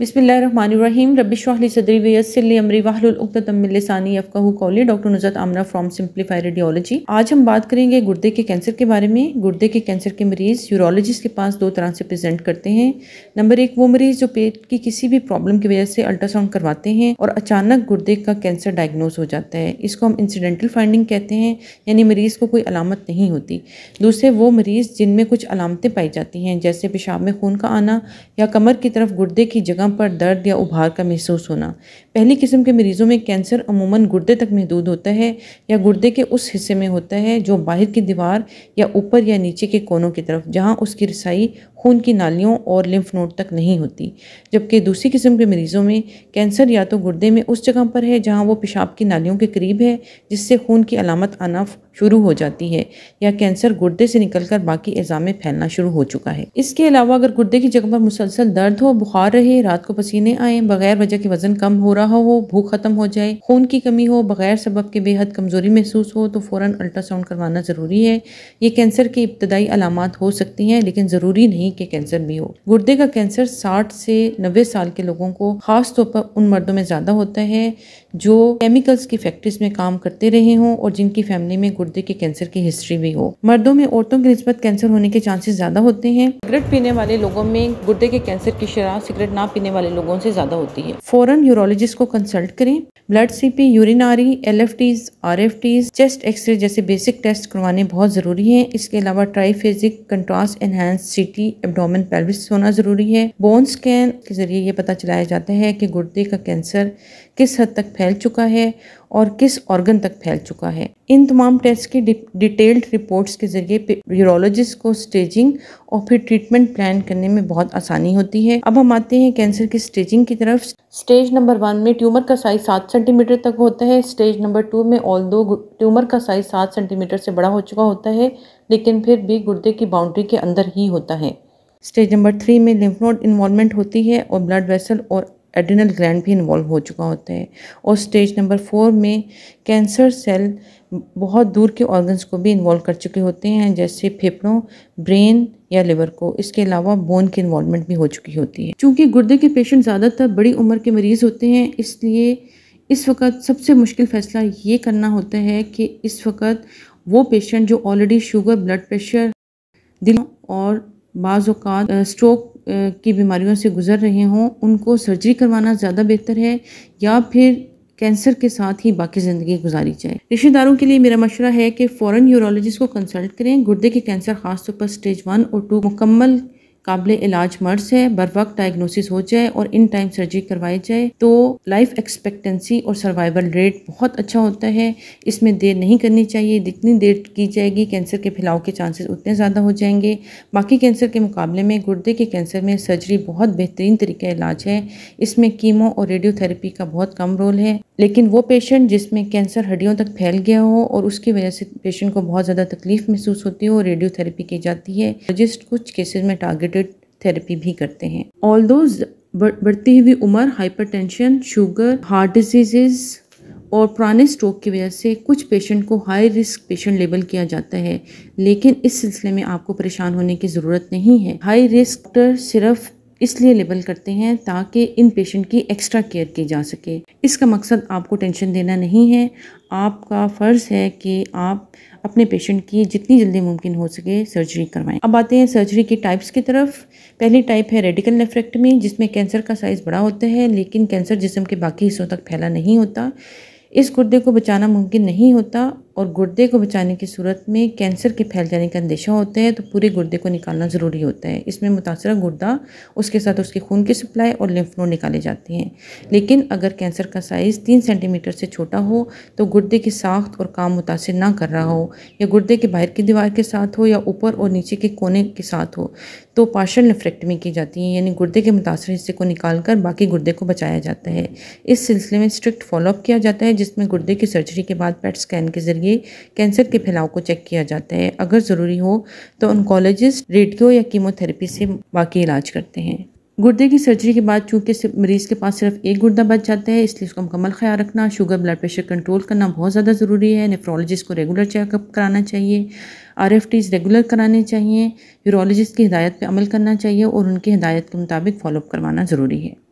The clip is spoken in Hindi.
बिसमीम रबिशली सदरी वसली अमरी वाहलतमिलसानी अफ़ाहू कौली doctor Najat Amra from simplify radiology आज हम बात करेंगे गुर्दे के कैंसर के बारे में गुर्दे के कैंसर के मरीज़ यूरोलॉजिस्ट के पास दो तरह से प्रेजेंट करते हैं नंबर एक वो मरीज़ जो पेट की किसी भी प्रॉब्लम की वजह से अल्ट्रासाउंड करवाते हैं और अचानक गुर्दे का कैंसर डायग्नोज हो जाता है इसको हम इंसिडेंटल फाइंडिंग कहते हैं यानी मरीज़ को कोई अलामत नहीं होती दूसरे वो मरीज़ जिनमें कुछ अलामतें पाई जाती हैं जैसे पेशाब में खून का आना या कमर की तरफ गुर्दे की जगह जगह पर दर्द या उभार का महसूस होना पहली किस्म के मरीज़ों में कैंसर अमूमन गुर्दे तक महदूद होता है या गुर्दे के उस हिस्से में होता है जो बाहर की दीवार या ऊपर या नीचे के कोनों की तरफ जहाँ उसकी रसाई खून की नालियों और लिम्फ नोड तक नहीं होती जबकि दूसरी किस्म के मरीज़ों में कैंसर या तो गुर्दे में उस जगह पर है जहाँ वो पेशाब की नालियों के करीब है जिससे खून की अलामत आना शुरू हो जाती है या कैंसर गुर्दे से निकलकर बाकी एजाम में फैलना शुरू हो चुका है इसके अलावा अगर गुर्दे की जगह पर मुसलसल दर्द हो बुखार रहे रात रात को पसीने आए बगैर वजह के वजन कम हो रहा हो भूख खत्म हो जाए खून की कमी हो बगैर सबब के बेहद कमज़ोरी महसूस हो तो फौरन अल्ट्रासाउंड करवाना ज़रूरी है ये कैंसर की इब्तदाई अलामत हो सकती हैं लेकिन ज़रूरी नहीं कि कैंसर भी हो गुर्दे का कैंसर साठ से नब्बे साल के लोगों को ख़ास तौर पर उन मर्दों में ज़्यादा होता है जो केमिकल्स की फैक्ट्रीज में काम करते रहे हों और जिनकी फैमिली में गुर्दे के कैंसर की हिस्ट्री भी हो मर्दों में औरतों की नस्बत कैंसर होने के चांसेस ज़्यादा होते हैं सिगरेट पीने वाले लोगों में गुर्दे के कैंसर की शराब सिगरेट ना पीने करने वाले लोगों से ज़्यादा होती है फ़ौरन यूरोलॉजिस्ट को कंसल्ट करें blood CP urinary L F Ts R F Ts chest X ray जैसे बेसिक टेस्ट करवाने बहुत ज़रूरी हैं इसके अलावा triphasic contrast enhance C T abdomen pelvis होना ज़रूरी है बोन स्कैन के ज़रिए ये पता चलाया जाता है कि गुर्दे का कैंसर किस हद तक फैल चुका है और किस ऑर्गन तक फैल चुका है इन तमाम टेस्ट की डिटेल्ड रिपोर्ट्स के जरिए यूरोलॉजिस्ट को स्टेजिंग और फिर ट्रीटमेंट प्लान करने में बहुत आसानी होती है अब हम आते हैं कैंसर की स्टेजिंग की तरफ स्टेज नंबर वन में ट्यूमर का साइज सात सेंटीमीटर तक होता है स्टेज नंबर टू में ऑल दो ट्यूमर का साइज सात सेंटीमीटर से बड़ा हो चुका होता है लेकिन फिर भी गुर्दे की बाउंड्री के अंदर ही होता है स्टेज नंबर थ्री में लिम्फ नोड इन्वॉल्वमेंट होती है और ब्लड वेसल और एडिनल ग्लैंड भी इन्वॉल्व हो चुका होता है और स्टेज नंबर फोर में कैंसर सेल बहुत दूर के ऑर्गन्स को भी इन्वॉल्व कर चुके होते हैं जैसे फेफड़ों ब्रेन या लिवर को इसके अलावा बोन की इन्वॉल्वमेंट भी हो चुकी होती है चूँकि गुर्दे के पेशेंट ज़्यादातर बड़ी उम्र के मरीज़ होते हैं इसलिए इस वक्त सबसे मुश्किल फ़ैसला ये करना होता है कि इस वक्त वो पेशेंट जो ऑलरेडी शुगर ब्लड प्रेशर दिल और बाज़ात स्ट्रोक की बीमारियों से गुज़र रहे हों उनको सर्जरी करवाना ज़्यादा बेहतर है या फिर कैंसर के साथ ही बाकी ज़िंदगी गुजारी जाए रिश्तेदारों के लिए मेरा मशवरा है कि फ़ौरन यूरोलॉजिस्ट को कंसल्ट करें गुर्दे के कैंसर खासतौर पर स्टेज वन और टू मुकम्मल काबिल इलाज मर्ज है बर वक्त डायग्नोसिस हो जाए और इन टाइम सर्जरी करवाई जाए तो लाइफ एक्सपेक्टेंसी और सर्वाइवल रेट बहुत अच्छा होता है इसमें देर नहीं करनी चाहिए जितनी देर की जाएगी कैंसर के फैलाव के चांसेस उतने ज़्यादा हो जाएंगे बाकी कैंसर के मुकाबले में गुर्दे के कैंसर में सर्जरी बहुत बेहतरीन तरीका इलाज है इसमें कीमो और रेडियोथेरेपी का बहुत कम रोल है लेकिन वो पेशेंट जिसमें कैंसर हड्डियों तक फैल गया हो और उसकी वजह से पेशेंट को बहुत ज़्यादा तकलीफ महसूस होती हो रेडियोथेरेपी की जाती है जिस कुछ केसेज में टारगेट थेरेपी भी करते हैं ऑल दोज बढ़ती हुई उम्र हाइपरटेंशन शुगर हार्ट डिजीजेज और पुराने स्ट्रोक की वजह से कुछ पेशेंट को हाई रिस्क पेशेंट लेबल किया जाता है लेकिन इस सिलसिले में आपको परेशान होने की ज़रूरत नहीं है हाई रिस्क सिर्फ इसलिए लेबल करते हैं ताकि इन पेशेंट की एक्स्ट्रा केयर की जा सके इसका मकसद आपको टेंशन देना नहीं है आपका फ़र्ज़ है कि आप अपने पेशेंट की जितनी जल्दी मुमकिन हो सके सर्जरी करवाएं अब आते हैं सर्जरी की टाइप्स की तरफ पहली टाइप है रेडिकल नेफ्रेक्टमी जिसमें कैंसर का साइज़ बड़ा होता है लेकिन कैंसर जिसम के बाकी हिस्सों तक फैला नहीं होता इस गुर्दे को बचाना मुमकिन नहीं होता और गुर्दे को बचाने की सूरत में कैंसर के फैल जाने का अंदेशा होता है तो पूरे गुर्दे को निकालना ज़रूरी होता है इसमें मुतासर गुर्दा उसके साथ उसके खून की सप्लाई और लिम्फ नोड निकाले जाते हैं लेकिन अगर कैंसर का साइज़ तीन सेंटीमीटर से छोटा हो तो गुर्दे की साख्त और काम मुतासर ना कर रहा हो या गुर्दे के बाहर की दीवार के साथ हो या ऊपर और नीचे के कोने के साथ हो तो पार्शल नफ्रेक्टमी की जाती है यानी गुर्दे के मुतासर हिस्से को निकाल कर बाकी गुर्दे को बचाया जाता है इस सिलसिले में स्ट्रिक्ट फॉलोअप किया जाता है जिसमें गुर्दे की सर्जरी के बाद पेट स्कैन के जरिए लिए कैंसर के फैलाव को चेक किया जाता है अगर ज़रूरी हो तो ऑन्कोलॉजिस्ट रेडियो या कीमोथेरेपी से बाकी इलाज करते हैं गुर्दे की सर्जरी के बाद चूंकि मरीज़ के पास सिर्फ एक गुर्दा बच जाता है इसलिए उसका मुकम्मल ख्याल रखना शुगर ब्लड प्रेशर कंट्रोल करना बहुत ज़्यादा ज़रूरी है नेफ्रोलॉजिस्ट को रेगुलर चेकअप कराना चाहिए आर एफ टीज़ रेगुलर कराने चाहिए यूरोलॉजिस्ट की हिदायत पर अमल करना चाहिए और उनकी हिदायत के मुताबिक फॉलोअप करवाना ज़रूरी है